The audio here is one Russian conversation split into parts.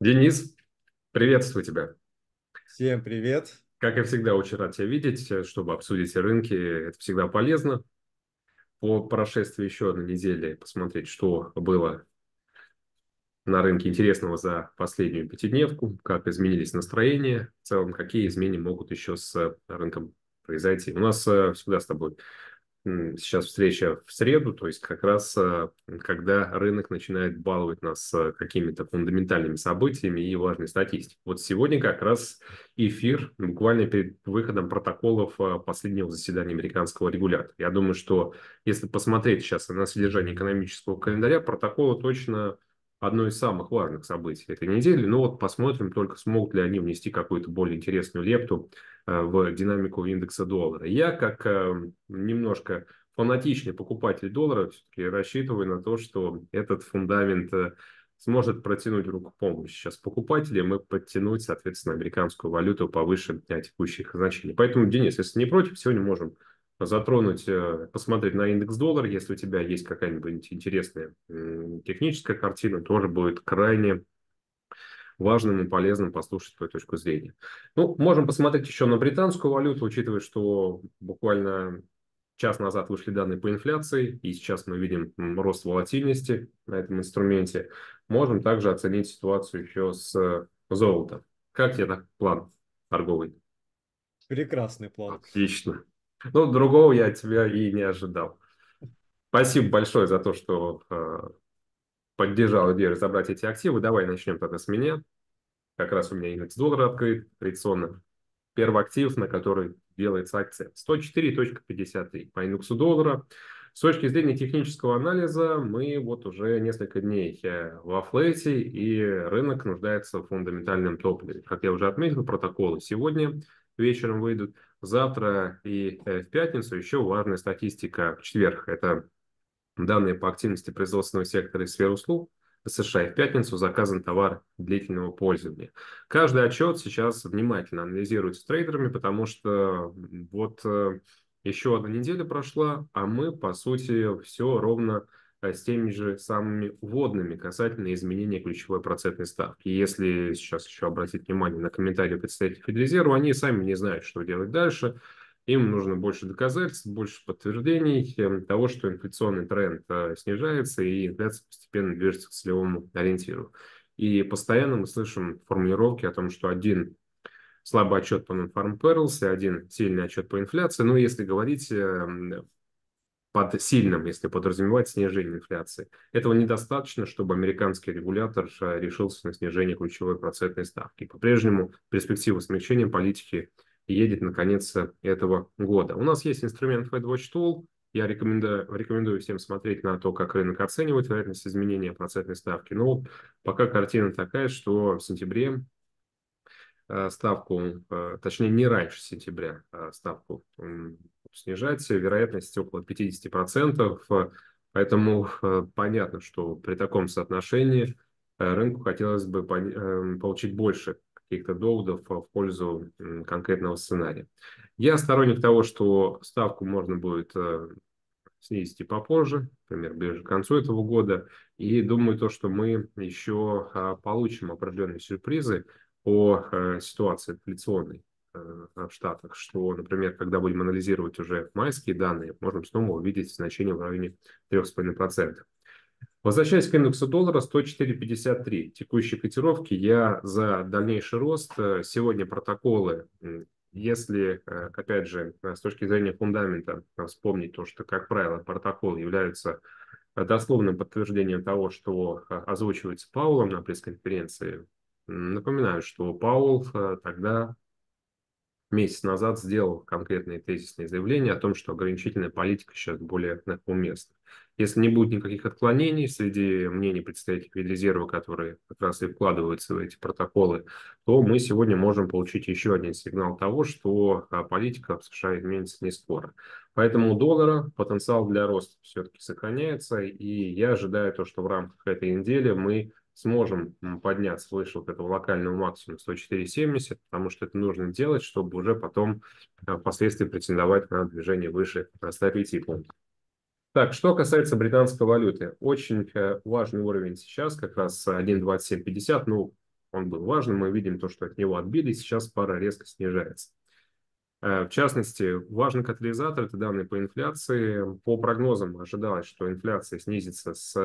Денис, приветствую тебя. Всем привет. Как и всегда, очень рад тебя видеть, чтобы обсудить рынки. Это всегда полезно. По прошествии еще одной недели посмотреть, что было на рынке интересного за последнюю пятидневку, как изменились настроения, в целом, какие изменения могут еще с рынком произойти. У нас э, всегда с тобой сейчас встреча в среду, то есть как раз а, когда рынок начинает баловать нас а, какими-то фундаментальными событиями и важной статистикой. Вот сегодня как раз эфир буквально перед выходом протоколов а, последнего заседания американского регулятора. Я думаю, что если посмотреть сейчас на содержание экономического календаря, протоколы точно одно из самых важных событий этой недели. Но ну вот посмотрим только, смогут ли они внести какую-то более интересную лепту Э, в динамику индекса доллара. Я, как эм, немножко фанатичный покупатель доллара, все-таки рассчитываю на то, что этот фундамент э, сможет протянуть руку помощи сейчас покупателям и подтянуть, соответственно, американскую валюту повыше текущих значений. Поэтому, Денис, если не против, сегодня можем затронуть, э, посмотреть на индекс доллар. Если у тебя есть какая-нибудь интересная техническая картина, тоже будет крайне важным и полезным послушать твою точку зрения. Ну, можем посмотреть еще на британскую валюту, учитывая, что буквально час назад вышли данные по инфляции, и сейчас мы видим рост волатильности на этом инструменте. Можем также оценить ситуацию еще с золотом. Как тебе так план торговый? Прекрасный план. Отлично. Ну, другого я от тебя и не ожидал. Спасибо большое за то, что э, поддержал идею разобрать эти активы. Давай начнем тогда с меня. Как раз у меня индекс доллара открыт традиционно. Первый актив, на который делается акция. 104.53 по индексу доллара. С точки зрения технического анализа, мы вот уже несколько дней э, во флете, и рынок нуждается в фундаментальном топливе. Как я уже отметил, протоколы сегодня вечером выйдут. Завтра и э, в пятницу еще важная статистика в четверг. Это Данные по активности производственного сектора и сферы услуг США и в пятницу заказан товар длительного пользования. Каждый отчет сейчас внимательно анализируется трейдерами, потому что вот э, еще одна неделя прошла, а мы, по сути, все ровно э, с теми же самыми вводными касательно изменения ключевой процентной ставки. Если сейчас еще обратить внимание на комментарии представителей Федрезерва, они сами не знают, что делать дальше. Им нужно больше доказательств, больше подтверждений эм, того, что инфляционный тренд э, снижается и инфляция постепенно движется к целевому ориентиру. И постоянно мы слышим формулировки о том, что один слабый отчет по Non-Farm Perils и один сильный отчет по инфляции. Ну, если говорить эм, под сильным, если подразумевать снижение инфляции. Этого недостаточно, чтобы американский регулятор э, решился на снижение ключевой процентной ставки. По-прежнему перспектива смягчения политики Едет на конец э, этого года. У нас есть инструмент FedWatch Tool. Я рекомендую, рекомендую всем смотреть на то, как рынок оценивает вероятность изменения процентной ставки. Но пока картина такая, что в сентябре э, ставку, э, точнее не раньше сентября а ставку снижать, вероятность около 50%. Поэтому понятно, что при таком соотношении рынку хотелось бы эм, получить больше каких-то доводов а, в пользу конкретного сценария. Я сторонник того, что ставку можно будет э, снизить и попозже, например, ближе к концу этого года. И думаю, то, что мы еще а, получим определенные сюрпризы по э, ситуации инфляционной э, в Штатах, что, например, когда будем анализировать уже майские данные, можем снова увидеть значение в районе 3,5%. Возвращаясь к индексу доллара 104.53, текущие котировки я за дальнейший рост. Э, сегодня протоколы, если, э, опять же, э, с точки зрения фундамента вспомнить то, что, как правило, протокол является дословным подтверждением того, что озвучивается Паулом на пресс-конференции. Напоминаю, что Паул тогда месяц назад сделал конкретные тезисные заявления о том, что ограничительная политика сейчас более уместна. Если не будет никаких отклонений среди мнений представителей резерва, которые как раз и вкладываются в эти протоколы, то мы сегодня можем получить еще один сигнал того, что а, политика в США изменится не скоро. Поэтому у доллара потенциал для роста все-таки сохраняется, и я ожидаю то, что в рамках этой недели мы сможем подняться выше вот этого локального максимума 104,70, потому что это нужно делать, чтобы уже потом э, впоследствии претендовать на движение выше 105 пунктов. Так, что касается британской валюты, очень э, важный уровень сейчас, как раз 1.2750, ну, он был важным, мы видим то, что от него отбили, сейчас пара резко снижается. Э, в частности, важный катализатор – это данные по инфляции. По прогнозам ожидалось, что инфляция снизится с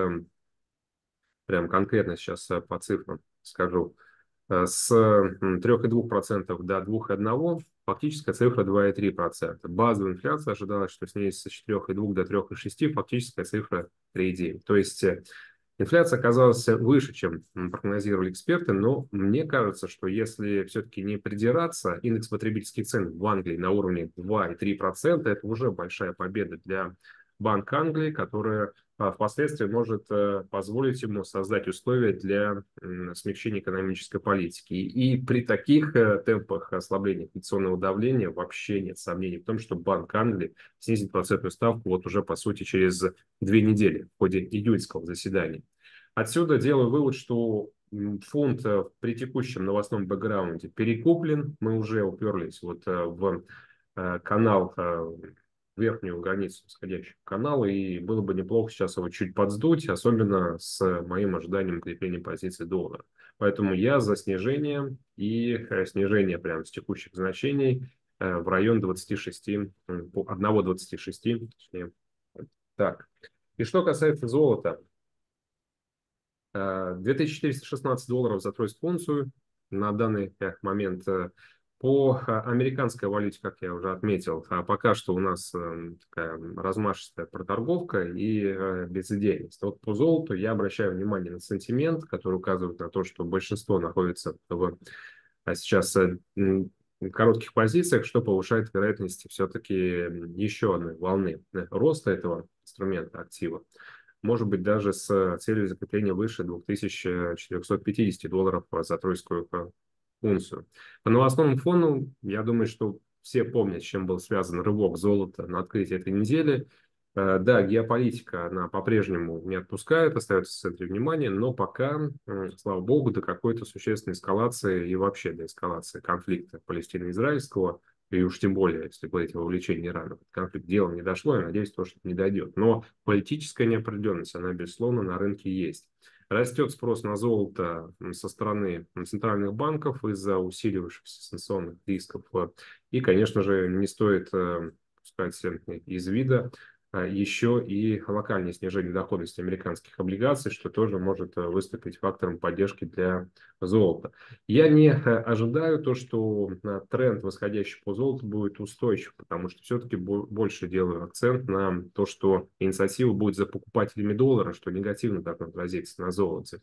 прям конкретно сейчас э, по цифрам скажу, э, с 3,2% до 2,1%, фактическая цифра 2,3%. Базовая инфляция ожидалась, что снизится с 4,2 до 3,6, фактическая цифра 3,9. То есть э, инфляция оказалась выше, чем прогнозировали эксперты, но мне кажется, что если все-таки не придираться, индекс потребительских цен в Англии на уровне 2,3%, это уже большая победа для Банк Англии, которая а, впоследствии может э, позволить ему создать условия для смягчения экономической политики. И при таких э, темпах ослабления инфляционного давления вообще нет сомнений в том, что Банк Англии снизит процентную ставку вот уже, по сути, через две недели в ходе июньского заседания. Отсюда делаю вывод, что фонд э, при текущем новостном бэкграунде перекуплен. Мы уже уперлись вот в канал верхнюю границу сходящего канала, и было бы неплохо сейчас его чуть подсдуть, особенно с моим ожиданием укрепления позиции доллара. Поэтому я за снижение и э, снижение прямо с текущих значений э, в район 26, 1,26. Так, и что касается золота. 2416 э, долларов за тройскую унцию. На данный момент по а, американской валюте, как я уже отметил, а, пока что у нас эм, такая размашистая проторговка и э, безыдейность. Вот по золоту я обращаю внимание на сантимент, который указывает на то, что большинство находится в а, сейчас э, коротких позициях, что повышает вероятность все-таки еще одной волны э, роста этого инструмента актива. Может быть, даже с целью закрепления выше 2450 долларов за тройскую унцию. По новостному фону, я думаю, что все помнят, с чем был связан рывок золота на открытии этой недели. Э, да, геополитика, она по-прежнему не отпускает, остается в центре внимания, но пока, слава богу, до какой-то существенной эскалации и вообще до эскалации конфликта палестино-израильского, и уж тем более, если говорить о вовлечении Ирана, конфликт дело не дошло, я надеюсь, то, что не дойдет. Но политическая неопределенность, она, безусловно, на рынке есть. Растет спрос на золото со стороны центральных банков из-за усиливающихся санкционных рисков. И, конечно же, не стоит э, пускать из вида а, еще и локальное снижение доходности американских облигаций, что тоже может а, выступить фактором поддержки для золота. Я не а, ожидаю то, что тренд восходящий по золоту будет устойчив, потому что все-таки больше делаю акцент на то, что инициатива будет за покупателями доллара, что негативно так отразится на золоте.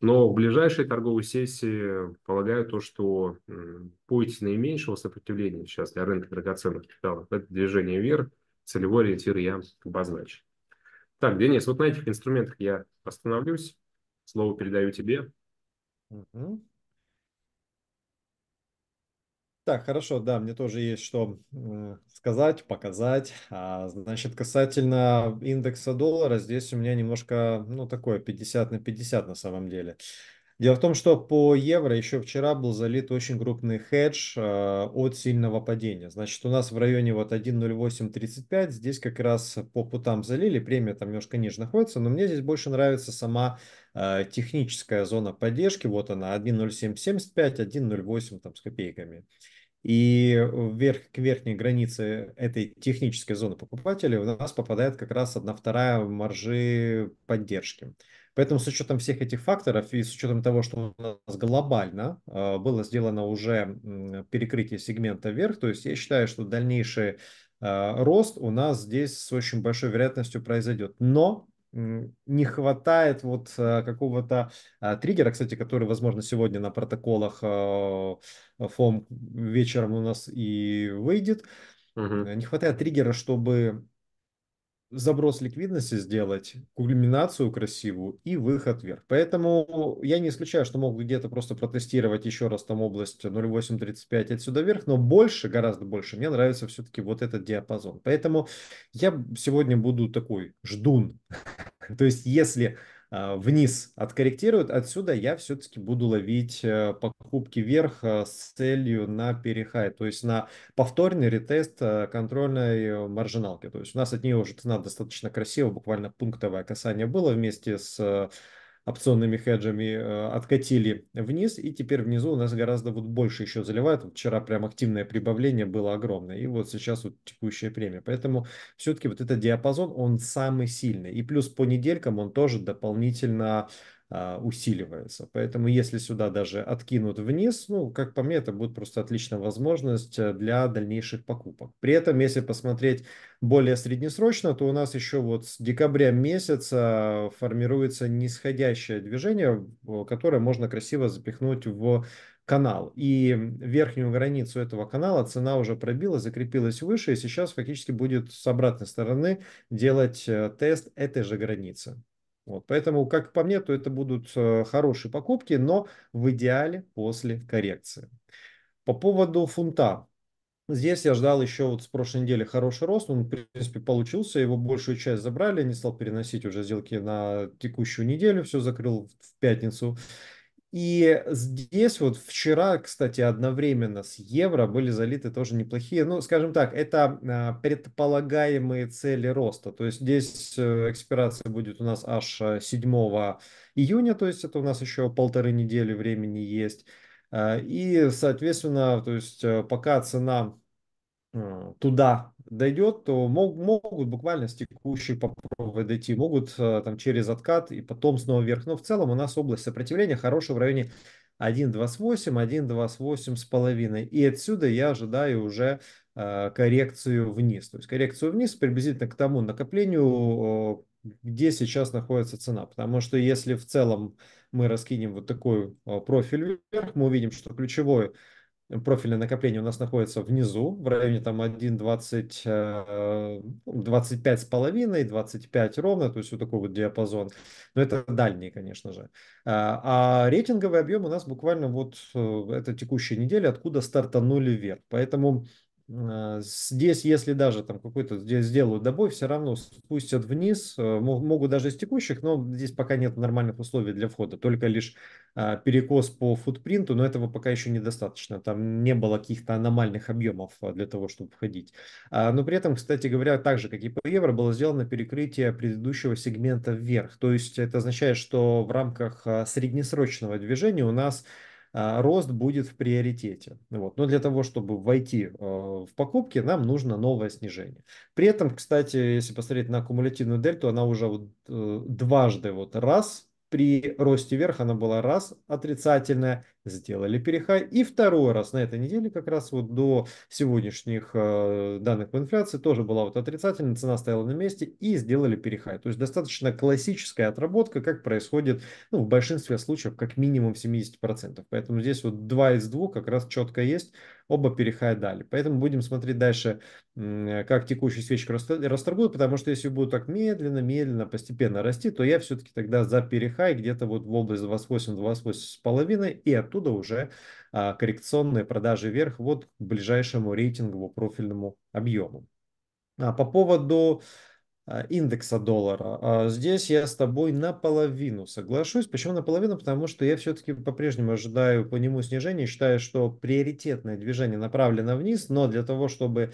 Но в ближайшей торговой сессии полагаю то, что путь наименьшего сопротивления сейчас для рынка драгоценных металлов – это движение вверх, целевой ориентир я обозначил. Так, Денис, вот на этих инструментах я остановлюсь. Слово передаю тебе. Угу. Так, хорошо, да, мне тоже есть что сказать, показать. А, значит, касательно индекса доллара, здесь у меня немножко, ну, такое 50 на 50 на самом деле. Дело в том, что по евро еще вчера был залит очень крупный хедж э, от сильного падения. Значит, у нас в районе вот 1.0835, здесь как раз по путам залили, премия там немножко ниже находится, но мне здесь больше нравится сама э, техническая зона поддержки, вот она 1.0775, 1.08 там с копейками. И вверх, к верхней границе этой технической зоны покупателей у нас попадает как раз одна вторая маржи поддержки. Поэтому с учетом всех этих факторов и с учетом того, что у нас глобально а, было сделано уже перекрытие сегмента вверх, то есть я считаю, что дальнейший а, рост у нас здесь с очень большой вероятностью произойдет. Но не хватает вот а, какого-то триггера, кстати, который, возможно, сегодня на протоколах ФОМ вечером у нас и выйдет. Угу. Не хватает триггера, чтобы заброс ликвидности сделать, кульминацию красивую и выход вверх. Поэтому я не исключаю, что могут где-то просто протестировать еще раз там область 0.835 отсюда вверх, но больше, гораздо больше, мне нравится все-таки вот этот диапазон. Поэтому я сегодня буду такой ждун. То есть если а, вниз откорректируют отсюда я все-таки буду ловить э, покупки вверх э, с целью на перехай, то есть на повторный ретест э, контрольной маржиналки. То есть у нас от нее уже цена достаточно красиво, буквально пунктовое касание было вместе с опционными хеджами э, откатили вниз, и теперь внизу у нас гораздо вот больше еще заливают. Вчера прям активное прибавление было огромное, и вот сейчас вот текущая премия. Поэтому все-таки вот этот диапазон, он самый сильный. И плюс по неделькам он тоже дополнительно а, усиливается. Поэтому если сюда даже откинут вниз, ну, как по мне, это будет просто отличная возможность э, для дальнейших покупок. При этом, если посмотреть более среднесрочно, то у нас еще вот с декабря месяца формируется нисходящее движение, которое можно красиво запихнуть в канал. И верхнюю границу этого канала цена уже пробила, закрепилась выше, и сейчас фактически будет с обратной стороны делать э, тест этой же границы. Вот, поэтому, как по мне, то это будут э, хорошие покупки, но в идеале после коррекции. По поводу фунта. Здесь я ждал еще вот с прошлой недели хороший рост, он, в принципе, получился, его большую часть забрали, не стал переносить уже сделки на текущую неделю, все закрыл в пятницу. И здесь вот вчера, кстати, одновременно с евро были залиты тоже неплохие, ну, скажем так, это а, предполагаемые цели роста. То есть здесь э, экспирация будет у нас аж 7 э, июня, то есть это у нас еще полторы недели времени есть. А, и, соответственно, то есть э, пока цена Э, туда дойдет, то мог, могут буквально с текущей по дойти, могут э, там через откат и потом снова вверх. Но в целом у нас область сопротивления хорошая в районе 1.28, 1.28 с половиной. И отсюда я ожидаю уже э, коррекцию вниз. То есть коррекцию вниз приблизительно к тому накоплению, э, где сейчас находится цена. Потому что если в целом мы раскинем вот такой э, профиль вверх, мы увидим, что ключевой профильное накопление у нас находится внизу, в районе там 1,25 э, ну, с половиной, 25 ровно, то есть вот такой вот диапазон. Но это дальний, конечно же. А, а рейтинговый объем у нас буквально вот э, это текущая неделя, откуда стартанули вверх. Поэтому а, здесь, если даже там какой-то здесь сделают добой, все равно спустят вниз, а, могут даже из текущих, но здесь пока нет нормальных условий для входа, только лишь а, перекос по футпринту, но этого пока еще недостаточно, там не было каких-то аномальных объемов для того, чтобы входить. Но при этом, кстати говоря, так же, как и по евро, было сделано перекрытие предыдущего сегмента вверх, то есть это означает, что в рамках среднесрочного движения у нас а, рост будет в приоритете. Вот. Но для того, чтобы войти а, в покупки, нам нужно новое снижение. При этом, кстати, если посмотреть на аккумулятивную дельту, она уже вот э, дважды вот раз при росте вверх она была раз отрицательная, сделали перехай. И второй раз на этой неделе, как раз вот до сегодняшних э, данных по инфляции, тоже была вот отрицательная, цена стояла на месте и сделали перехай. То есть достаточно классическая отработка, как происходит ну, в большинстве случаев, как минимум 70%. Поэтому здесь вот два из двух как раз четко есть оба перехайдали. Поэтому будем смотреть дальше, как текущий свечек расторгуют, потому что если будут так медленно-медленно, постепенно расти, то я все-таки тогда за перехай где-то вот в область 28-28 с половиной и оттуда уже а, коррекционные продажи вверх вот к ближайшему рейтинговому профильному объему. А по поводу Э, индекса доллара. А здесь я с тобой наполовину соглашусь. Почему наполовину? Потому что я все-таки по-прежнему ожидаю по нему снижения, считаю, что приоритетное движение направлено вниз, но для того, чтобы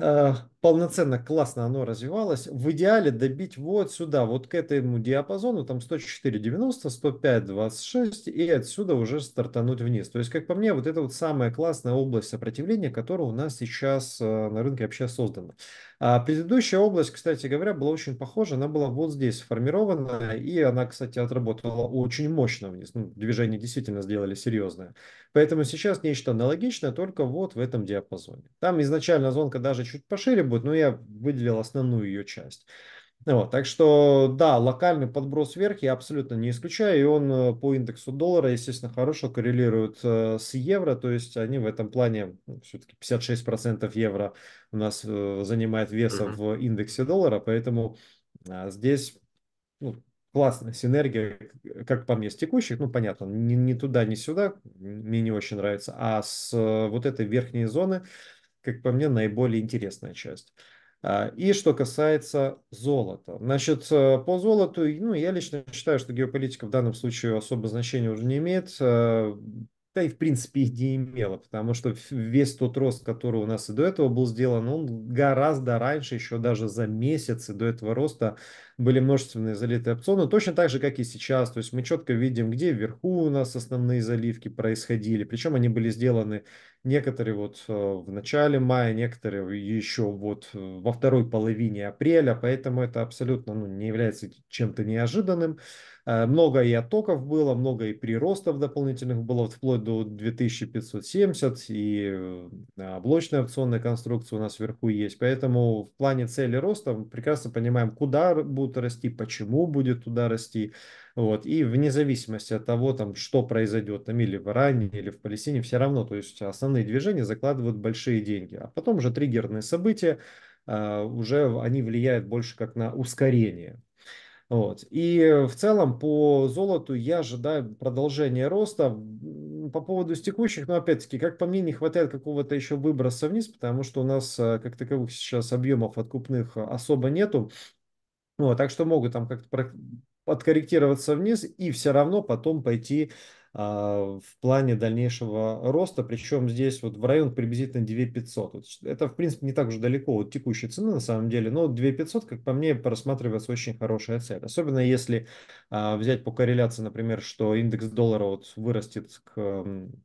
э, полноценно классно оно развивалось, в идеале добить вот сюда, вот к этому диапазону, там 104,90, 105,26 и отсюда уже стартануть вниз. То есть, как по мне, вот это вот самая классная область сопротивления, которая у нас сейчас э, на рынке вообще создана. А предыдущая область, кстати говоря, была очень похожа, она была вот здесь сформирована, и она, кстати, отработала очень мощно вниз. Ну, движение действительно сделали серьезное. Поэтому сейчас нечто аналогичное, только вот в этом диапазоне. Там изначально зонка даже чуть пошире будет, будет, но я выделил основную ее часть. Вот, так что, да, локальный подброс вверх я абсолютно не исключаю, и он э, по индексу доллара, естественно, хорошо коррелирует э, с евро, то есть они в этом плане, ну, все-таки 56% евро у нас э, занимает веса в индексе доллара, поэтому а, здесь ну, классная синергия, как по мне, с текущих, ну, понятно, не, не туда, не сюда, мне не очень нравится, а с вот этой верхней зоны, как по мне, наиболее интересная часть. А, и что касается золота. Значит, э, по золоту, ну, я лично считаю, что геополитика в данном случае особо значения уже не имеет. Э, да и, в принципе, их не имела, потому что весь тот рост, который у нас и до этого был сделан, он гораздо раньше, еще даже за месяцы до этого роста, были множественные залитые опционы, точно так же, как и сейчас. То есть мы четко видим, где вверху у нас основные заливки происходили. Причем они были сделаны некоторые вот э, в начале мая, некоторые еще вот э, во второй половине апреля. Поэтому это абсолютно ну, не является чем-то неожиданным. Э, много и оттоков было, много и приростов дополнительных было, вплоть до 2570, и блочная опционная конструкция у нас вверху есть. Поэтому в плане цели роста прекрасно понимаем, куда будут будут расти, почему будет туда расти. Вот. И вне зависимости от того, там, что произойдет там, или в Иране, или в Палестине, все равно, то есть основные движения закладывают большие деньги. А потом уже триггерные события, а, уже они влияют больше как на ускорение. Вот. И в целом по золоту я ожидаю продолжения роста. По поводу текущих, но ну, опять-таки, как по мне, не хватает какого-то еще выброса вниз, потому что у нас э, как таковых сейчас объемов откупных особо нету. Ну, так что могут там как-то подкорректироваться вниз и все равно потом пойти а, в плане дальнейшего роста, причем здесь вот в район приблизительно 2500. Это, в принципе, не так уж далеко от текущей цены на самом деле, но 2500, как по мне, просматривается очень хорошая цель. Особенно если а, взять по корреляции, например, что индекс доллара вот вырастет к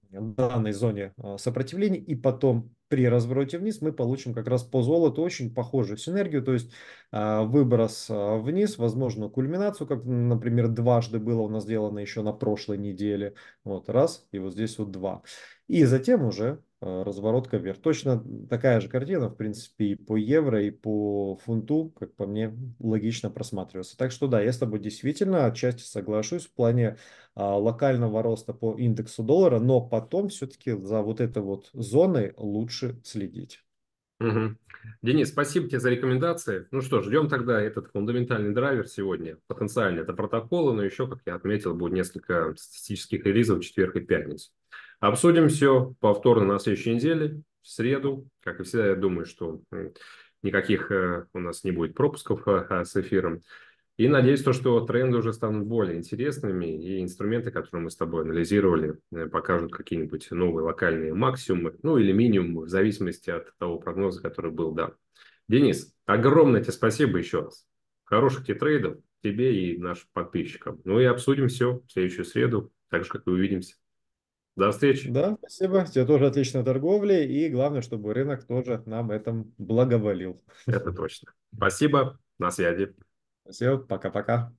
данной зоне а, сопротивления и потом при развороте вниз мы получим как раз по золоту очень похожую синергию, то есть а, выброс а, вниз, возможно, кульминацию, как, например, дважды было у нас сделано еще на прошлой неделе. Вот раз, и вот здесь вот два. И затем уже Э, разворотка вверх. Точно такая же картина, в принципе, и по евро, и по фунту, как по мне, логично просматривается. Так что да, я с тобой действительно отчасти соглашусь в плане а, локального роста по индексу доллара, но потом все-таки за вот этой вот зоной лучше следить. Угу. Денис, спасибо тебе за рекомендации. Ну что, ждем тогда этот фундаментальный драйвер сегодня. Потенциально это протоколы, но еще, как я отметил, будет несколько статистических релизов в четверг и пятницу. Обсудим все повторно на следующей неделе, в среду. Как и всегда, я думаю, что никаких э, у нас не будет пропусков э, а, с эфиром. И надеюсь, то, что тренды уже станут более интересными, и инструменты, которые мы с тобой анализировали, э, покажут какие-нибудь новые локальные максимумы, ну или минимумы, в зависимости от того прогноза, который был дан. Денис, огромное тебе спасибо еще раз. Хороших тебе трейдов, тебе и нашим подписчикам. Ну и обсудим все в следующую среду, так же, как и увидимся. До встречи. Да, спасибо. Тебе тоже отличной торговли. И главное, чтобы рынок тоже нам этом благоволил. Это точно. Спасибо. На связи. Спасибо. пока-пока.